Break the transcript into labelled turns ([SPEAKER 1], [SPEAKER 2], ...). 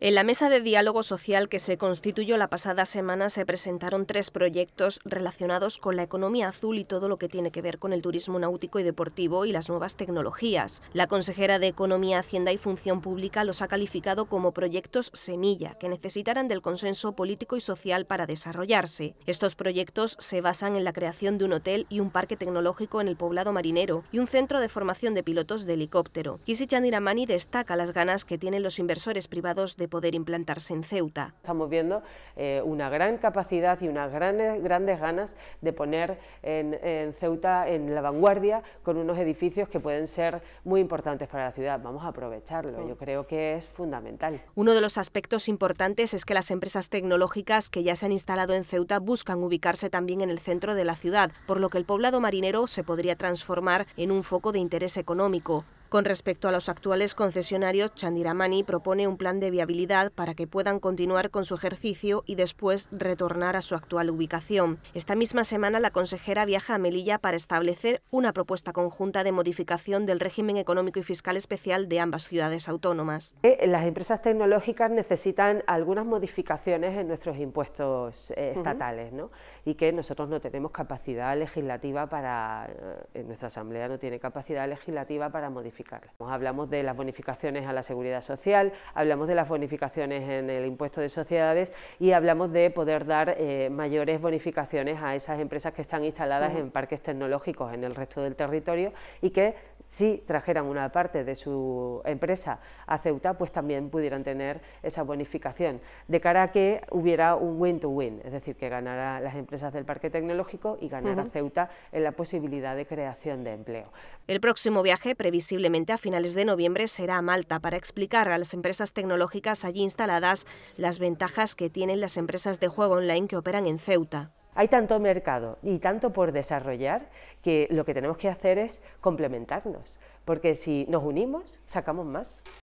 [SPEAKER 1] En la mesa de diálogo social que se constituyó la pasada semana se presentaron tres proyectos relacionados con la economía azul y todo lo que tiene que ver con el turismo náutico y deportivo y las nuevas tecnologías. La consejera de Economía, Hacienda y Función Pública los ha calificado como proyectos semilla que necesitarán del consenso político y social para desarrollarse. Estos proyectos se basan en la creación de un hotel y un parque tecnológico en el poblado marinero y un centro de formación de pilotos de helicóptero. Kisi Chandiramani destaca las ganas que tienen los inversores privados de poder implantarse en Ceuta. Estamos viendo eh, una gran capacidad
[SPEAKER 2] y unas grandes, grandes ganas de poner en Ceuta en la vanguardia con unos edificios que pueden ser muy importantes para la ciudad. Vamos a aprovecharlo, yo creo que es
[SPEAKER 1] fundamental. Uno de los aspectos importantes es que las empresas tecnológicas que ya se han instalado en Ceuta buscan ubicarse también en el centro de la ciudad, por lo que el poblado marinero se podría transformar en un foco de interés económico. Con respecto a los actuales concesionarios, Chandiramani propone un plan de viabilidad para que puedan continuar con su ejercicio y después retornar a su actual ubicación. Esta misma semana la consejera viaja a Melilla para establecer una propuesta conjunta de modificación del régimen económico y fiscal especial de ambas ciudades autónomas. Eh,
[SPEAKER 2] las empresas tecnológicas necesitan algunas modificaciones en nuestros impuestos eh, estatales, Y que nosotros no tenemos capacidad legislativa para, eh, nuestra asamblea no tiene capacidad legislativa para modificar Hablamos de las bonificaciones a la seguridad social, hablamos de las bonificaciones en el impuesto de sociedades y hablamos de poder dar eh, mayores bonificaciones a esas empresas que están instaladas en parques tecnológicos en el resto del territorio y que si trajeran una parte de su empresa a Ceuta, pues también pudieran tener esa bonificación, de cara a que hubiera un win-to-win, es decir, que
[SPEAKER 1] ganara las empresas del parque tecnológico y ganara Ceuta en la posibilidad de creación de empleo. El próximo viaje previsible a finales de noviembre será a Malta para explicar a las empresas tecnológicas allí instaladas las ventajas que tienen las empresas de juego online que operan en Ceuta. Hay tanto mercado y tanto por desarrollar que lo que tenemos que hacer es
[SPEAKER 2] complementarnos, porque si nos unimos, sacamos más.